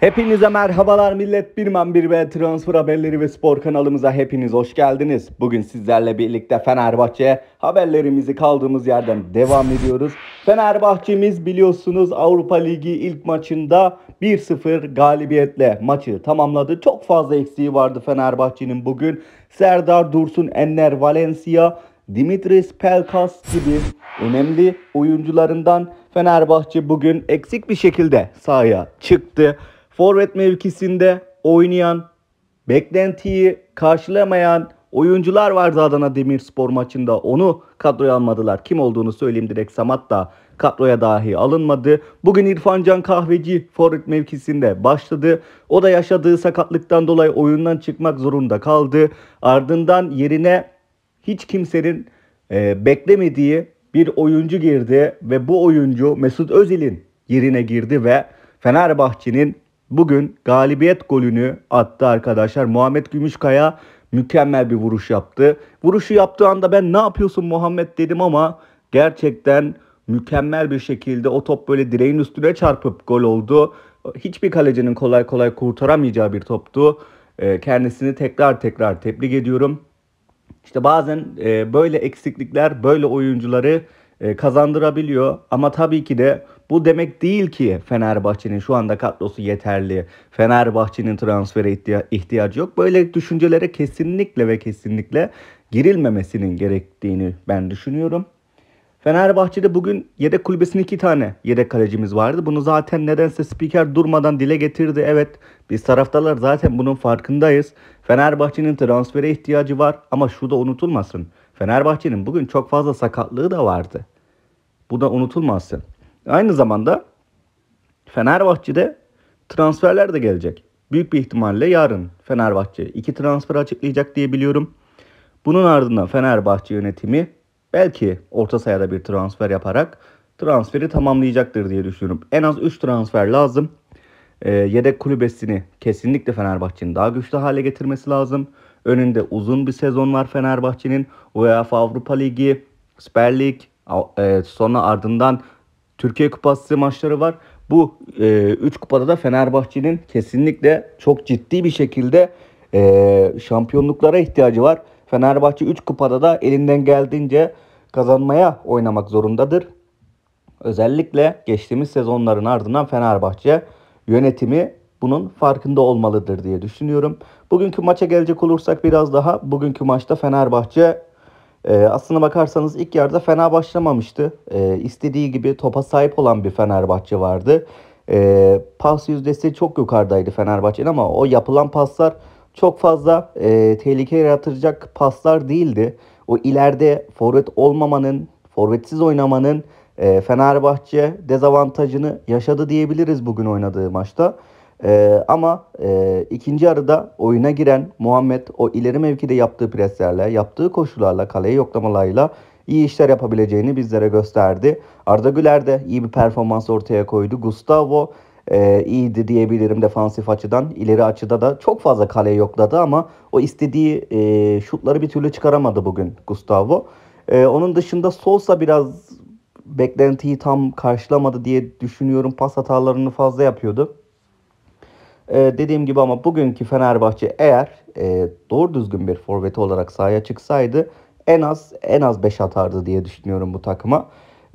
Hepinize merhabalar millet. Birman 1 ve Transfer Haberleri ve Spor kanalımıza hepiniz hoş geldiniz. Bugün sizlerle birlikte Fenerbahçe haberlerimizi kaldığımız yerden devam ediyoruz. Fenerbahçe'miz biliyorsunuz Avrupa Ligi ilk maçında 1-0 galibiyetle maçı tamamladı. Çok fazla eksiği vardı Fenerbahçe'nin bugün. Serdar Dursun, Enner Valencia, Dimitris Pelkas gibi önemli oyuncularından Fenerbahçe bugün eksik bir şekilde sahaya çıktı forvet mevkisinde oynayan, beklentiyi karşılamayan oyuncular vardı Adana Demirspor maçında. Onu kadroya almadılar. Kim olduğunu söyleyeyim direkt Samat da kadroya dahi alınmadı. Bugün İrfan Can Kahveci forvet mevkisinde başladı. O da yaşadığı sakatlıktan dolayı oyundan çıkmak zorunda kaldı. Ardından yerine hiç kimsenin e, beklemediği bir oyuncu girdi ve bu oyuncu Mesut Özil'in yerine girdi ve Fenerbahçe'nin bugün galibiyet golünü attı arkadaşlar. Muhammed Gümüşkaya mükemmel bir vuruş yaptı. Vuruşu yaptığı anda ben ne yapıyorsun Muhammed dedim ama gerçekten mükemmel bir şekilde o top böyle direğin üstüne çarpıp gol oldu. Hiçbir kalecinin kolay kolay kurtaramayacağı bir toptu. Ee, kendisini tekrar tekrar tebrik ediyorum. İşte bazen e, böyle eksiklikler böyle oyuncuları e, kazandırabiliyor. Ama tabii ki de bu demek değil ki Fenerbahçe'nin şu anda kadrosu yeterli. Fenerbahçe'nin transfere ihtiyacı yok. Böyle düşüncelere kesinlikle ve kesinlikle girilmemesinin gerektiğini ben düşünüyorum. Fenerbahçe'de bugün yedek kulübesinin iki tane yedek kalecimiz vardı. Bunu zaten nedense spiker durmadan dile getirdi. Evet biz taraftarlar zaten bunun farkındayız. Fenerbahçe'nin transfere ihtiyacı var ama şu da unutulmasın. Fenerbahçe'nin bugün çok fazla sakatlığı da vardı. Bu da unutulmazsın. Aynı zamanda Fenerbahçe'de transferler de gelecek. Büyük bir ihtimalle yarın Fenerbahçe iki transfer açıklayacak diye biliyorum. Bunun ardından Fenerbahçe yönetimi belki orta sayada bir transfer yaparak transferi tamamlayacaktır diye düşünüyorum. En az 3 transfer lazım. E, yedek kulübesini kesinlikle Fenerbahçe'nin daha güçlü hale getirmesi lazım. Önünde uzun bir sezon var Fenerbahçe'nin. UEFA Avrupa Ligi, Süper Lig, e, sonra ardından Türkiye Kupası maçları var. Bu 3 e, üç kupada da Fenerbahçe'nin kesinlikle çok ciddi bir şekilde e, şampiyonluklara ihtiyacı var. Fenerbahçe 3 kupada da elinden geldiğince kazanmaya oynamak zorundadır. Özellikle geçtiğimiz sezonların ardından Fenerbahçe yönetimi bunun farkında olmalıdır diye düşünüyorum. Bugünkü maça gelecek olursak biraz daha bugünkü maçta Fenerbahçe e, aslına bakarsanız ilk yarıda fena başlamamıştı. E, istediği gibi topa sahip olan bir Fenerbahçe vardı. E, pas yüzdesi çok yukarıdaydı Fenerbahçe'nin ama o yapılan paslar çok fazla e, tehlike yaratacak paslar değildi. O ileride forvet olmamanın, forvetsiz oynamanın e, Fenerbahçe dezavantajını yaşadı diyebiliriz bugün oynadığı maçta. Ee, ama e, ikinci arada oyuna giren Muhammed o ileri mevkide yaptığı preslerle, yaptığı koşularla, kaleyi yoklamalarıyla iyi işler yapabileceğini bizlere gösterdi. Arda Güler de iyi bir performans ortaya koydu. Gustavo e, iyiydi diyebilirim defansif açıdan. ileri açıda da çok fazla kaleyi yokladı ama o istediği e, şutları bir türlü çıkaramadı bugün Gustavo. E, onun dışında Sosa biraz beklentiyi tam karşılamadı diye düşünüyorum. Pas hatalarını fazla yapıyordu. E, dediğim gibi ama bugünkü Fenerbahçe eğer e, doğru düzgün bir forvet olarak sahaya çıksaydı en az en az 5 atardı diye düşünüyorum bu takıma.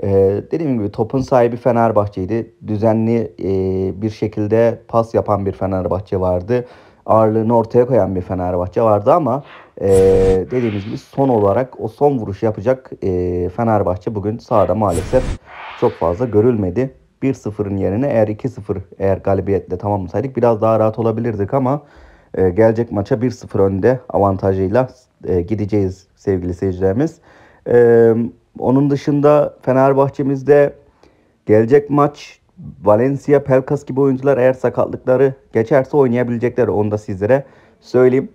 E, dediğim gibi topun sahibi Fenerbahçe'ydi. Düzenli e, bir şekilde pas yapan bir Fenerbahçe vardı. Ağırlığını ortaya koyan bir Fenerbahçe vardı ama e, dediğimiz gibi son olarak o son vuruş yapacak e, Fenerbahçe bugün sahada maalesef çok fazla görülmedi. 1-0'ın yerine eğer 2-0 eğer galibiyetle tamamlasaydık biraz daha rahat olabilirdik ama e, gelecek maça 1-0 önde avantajıyla e, gideceğiz sevgili seyircilerimiz. E, onun dışında Fenerbahçe'mizde gelecek maç Valencia, Pelkas gibi oyuncular eğer sakatlıkları geçerse oynayabilecekler. Onu da sizlere söyleyeyim.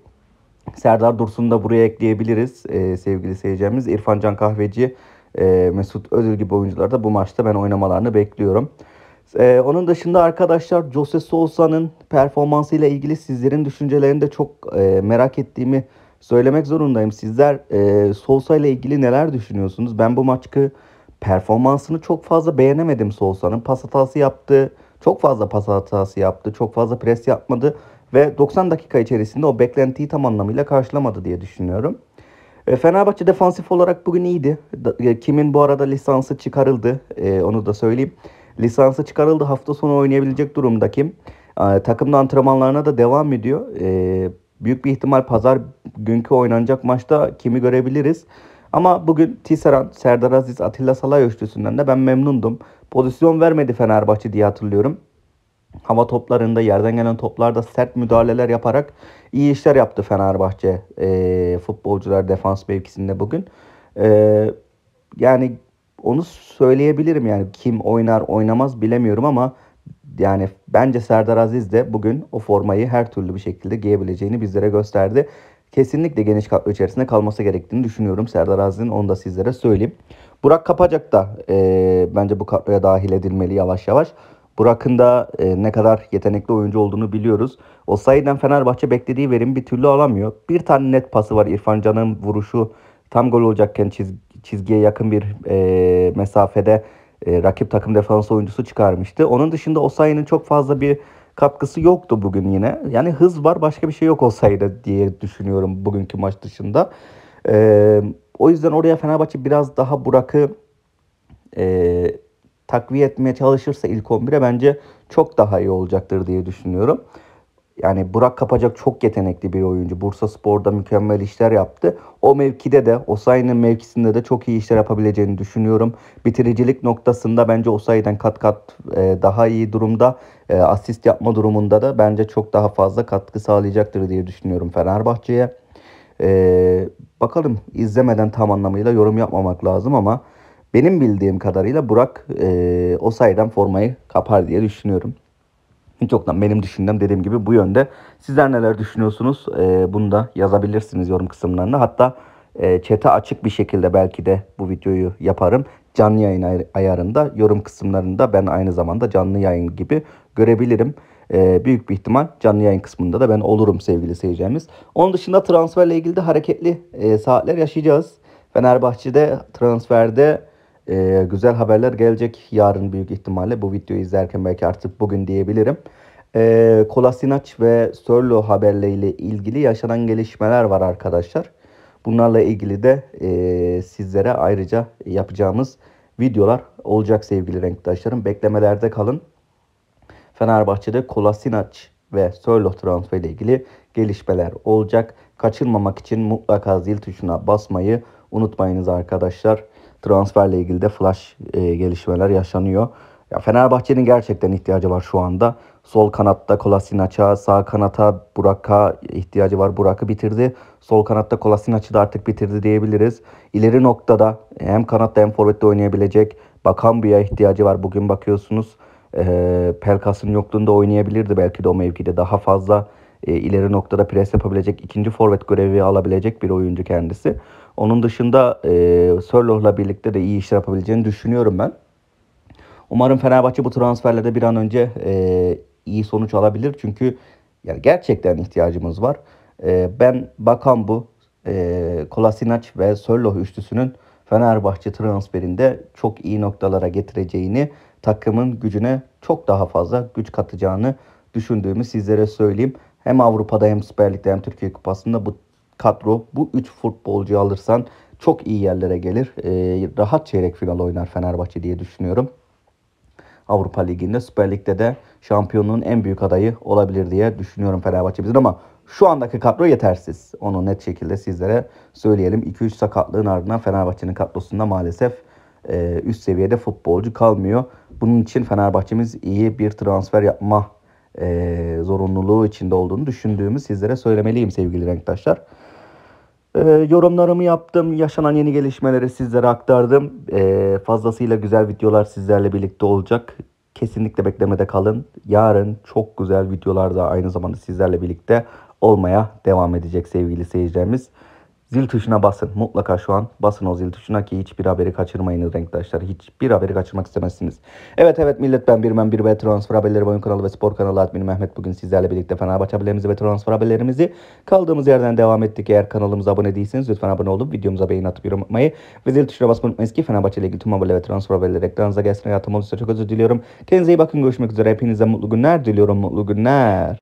Serdar Dursun'u da buraya ekleyebiliriz e, sevgili seyircilerimiz. İrfan Can Kahveci ee, Mesut Özil gibi oyuncular da bu maçta ben oynamalarını bekliyorum. Ee, onun dışında arkadaşlar Jose Sousa'nın performansıyla ilgili sizlerin düşüncelerini de çok e, merak ettiğimi söylemek zorundayım. Sizler e, Sousa ile ilgili neler düşünüyorsunuz? Ben bu maçı performansını çok fazla beğenemedim Sousa'nın. Pas hatası yaptı. Çok fazla pas hatası yaptı. Çok fazla pres yapmadı. Ve 90 dakika içerisinde o beklentiyi tam anlamıyla karşılamadı diye düşünüyorum. E, Fenerbahçe defansif olarak bugün iyiydi. E, kimin bu arada lisansı çıkarıldı e, onu da söyleyeyim. Lisansı çıkarıldı hafta sonu oynayabilecek durumda kim? Takımda antrenmanlarına da devam ediyor. Büyük bir ihtimal pazar günkü oynanacak maçta kimi görebiliriz. Ama bugün Tisseran, Serdar Aziz, Atilla Salay üçlüsünden de ben memnundum. Pozisyon vermedi Fenerbahçe diye hatırlıyorum hava toplarında yerden gelen toplarda sert müdahaleler yaparak iyi işler yaptı Fenerbahçe e, futbolcular defans mevkisinde bugün. E, yani onu söyleyebilirim yani kim oynar oynamaz bilemiyorum ama yani bence Serdar Aziz de bugün o formayı her türlü bir şekilde giyebileceğini bizlere gösterdi. Kesinlikle geniş kadro içerisinde kalması gerektiğini düşünüyorum Serdar Aziz'in onu da sizlere söyleyeyim. Burak Kapacak da e, bence bu kadroya dahil edilmeli yavaş yavaş. Burak'ın da e, ne kadar yetenekli oyuncu olduğunu biliyoruz. O sayıdan Fenerbahçe beklediği verimi bir türlü alamıyor. Bir tane net pası var İrfan Can'ın vuruşu tam gol olacakken çiz, çizgiye yakın bir e, mesafede e, rakip takım defans oyuncusu çıkarmıştı. Onun dışında Osayi'nin çok fazla bir katkısı yoktu bugün yine. Yani hız var başka bir şey yok olsaydı diye düşünüyorum bugünkü maç dışında. E, o yüzden oraya Fenerbahçe biraz daha Burak'ı e, takviye etmeye çalışırsa ilk 11'e bence çok daha iyi olacaktır diye düşünüyorum. Yani Burak Kapacak çok yetenekli bir oyuncu. Bursa Spor'da mükemmel işler yaptı. O mevkide de Osayi'nin mevkisinde de çok iyi işler yapabileceğini düşünüyorum. Bitiricilik noktasında bence Osayi'den kat kat e, daha iyi durumda. E, asist yapma durumunda da bence çok daha fazla katkı sağlayacaktır diye düşünüyorum Fenerbahçe'ye. E, bakalım izlemeden tam anlamıyla yorum yapmamak lazım ama benim bildiğim kadarıyla Burak e, o sayeden formayı kapar diye düşünüyorum. Hiç yoktan benim düşüncem dediğim gibi bu yönde. Sizler neler düşünüyorsunuz? E, bunu da yazabilirsiniz yorum kısımlarında. Hatta e, çete açık bir şekilde belki de bu videoyu yaparım. Canlı yayın ay- ayarında yorum kısımlarında ben aynı zamanda canlı yayın gibi görebilirim. E, büyük bir ihtimal canlı yayın kısmında da ben olurum sevgili seyircimiz. Onun dışında transferle ilgili de hareketli e, saatler yaşayacağız. Fenerbahçe'de transferde ee, güzel haberler gelecek yarın büyük ihtimalle. Bu videoyu izlerken belki artık bugün diyebilirim. Ee, Kolasinac ve Sörlo haberleriyle ilgili yaşanan gelişmeler var arkadaşlar. Bunlarla ilgili de e, sizlere ayrıca yapacağımız videolar olacak sevgili renktaşlarım. Beklemelerde kalın. Fenerbahçe'de Kolasinac ve Sörlo transferi ile ilgili gelişmeler olacak. Kaçırmamak için mutlaka zil tuşuna basmayı unutmayınız arkadaşlar transferle ilgili de flash e, gelişmeler yaşanıyor. Ya Fenerbahçe'nin gerçekten ihtiyacı var şu anda. Sol kanatta Kolasinaca, sağ kanata Burak'a ihtiyacı var. Burak'ı bitirdi. Sol kanatta Kolasinacı da artık bitirdi diyebiliriz. İleri noktada hem kanatta hem forvette oynayabilecek Bakambu'ya ihtiyacı var. Bugün bakıyorsunuz e, Pelkas'ın yokluğunda oynayabilirdi belki de o mevkide. Daha fazla e, ileri noktada pres yapabilecek, ikinci forvet görevi alabilecek bir oyuncu kendisi. Onun dışında e, Sörloh'la birlikte de iyi işler yapabileceğini düşünüyorum ben. Umarım Fenerbahçe bu transferlerde bir an önce e, iyi sonuç alabilir. Çünkü yani gerçekten ihtiyacımız var. E, ben bakan bu e, Kolasinac ve Sörloh üçlüsünün Fenerbahçe transferinde çok iyi noktalara getireceğini, takımın gücüne çok daha fazla güç katacağını düşündüğümü sizlere söyleyeyim. Hem Avrupa'da hem Süper Lig'de hem Türkiye Kupası'nda bu kadro bu 3 futbolcu alırsan çok iyi yerlere gelir. E, rahat çeyrek final oynar Fenerbahçe diye düşünüyorum. Avrupa Ligi'nde, Süper Lig'de de şampiyonluğun en büyük adayı olabilir diye düşünüyorum Fenerbahçe bizim ama şu andaki kadro yetersiz. Onu net şekilde sizlere söyleyelim. 2-3 sakatlığın ardından Fenerbahçe'nin kadrosunda maalesef e, üst seviyede futbolcu kalmıyor. Bunun için Fenerbahçe'miz iyi bir transfer yapma e, zorunluluğu içinde olduğunu düşündüğümü sizlere söylemeliyim sevgili renktaşlar. E, yorumlarımı yaptım. Yaşanan yeni gelişmeleri sizlere aktardım. E, fazlasıyla güzel videolar sizlerle birlikte olacak. Kesinlikle beklemede kalın. Yarın çok güzel videolar da aynı zamanda sizlerle birlikte olmaya devam edecek sevgili seyircilerimiz. Zil tuşuna basın. Mutlaka şu an basın o zil tuşuna ki hiçbir haberi kaçırmayınız renktaşlar. Hiçbir haberi kaçırmak istemezsiniz. Evet evet millet ben bir ben bir ve transfer haberleri boyun kanalı ve spor kanalı admin Mehmet. Bugün sizlerle birlikte Fenerbahçe haberlerimizi ve transfer haberlerimizi kaldığımız yerden devam ettik. Eğer kanalımıza abone değilseniz lütfen abone olup videomuza beğeni atıp yorum atmayı ve zil tuşuna basmayı unutmayın. ki Fenerbahçe ile ilgili tüm haberler ve transfer haberleri ekranınıza gelsin. Hayatım olursa çok özür diliyorum. Kendinize iyi bakın görüşmek üzere. Hepinize mutlu günler diliyorum mutlu günler.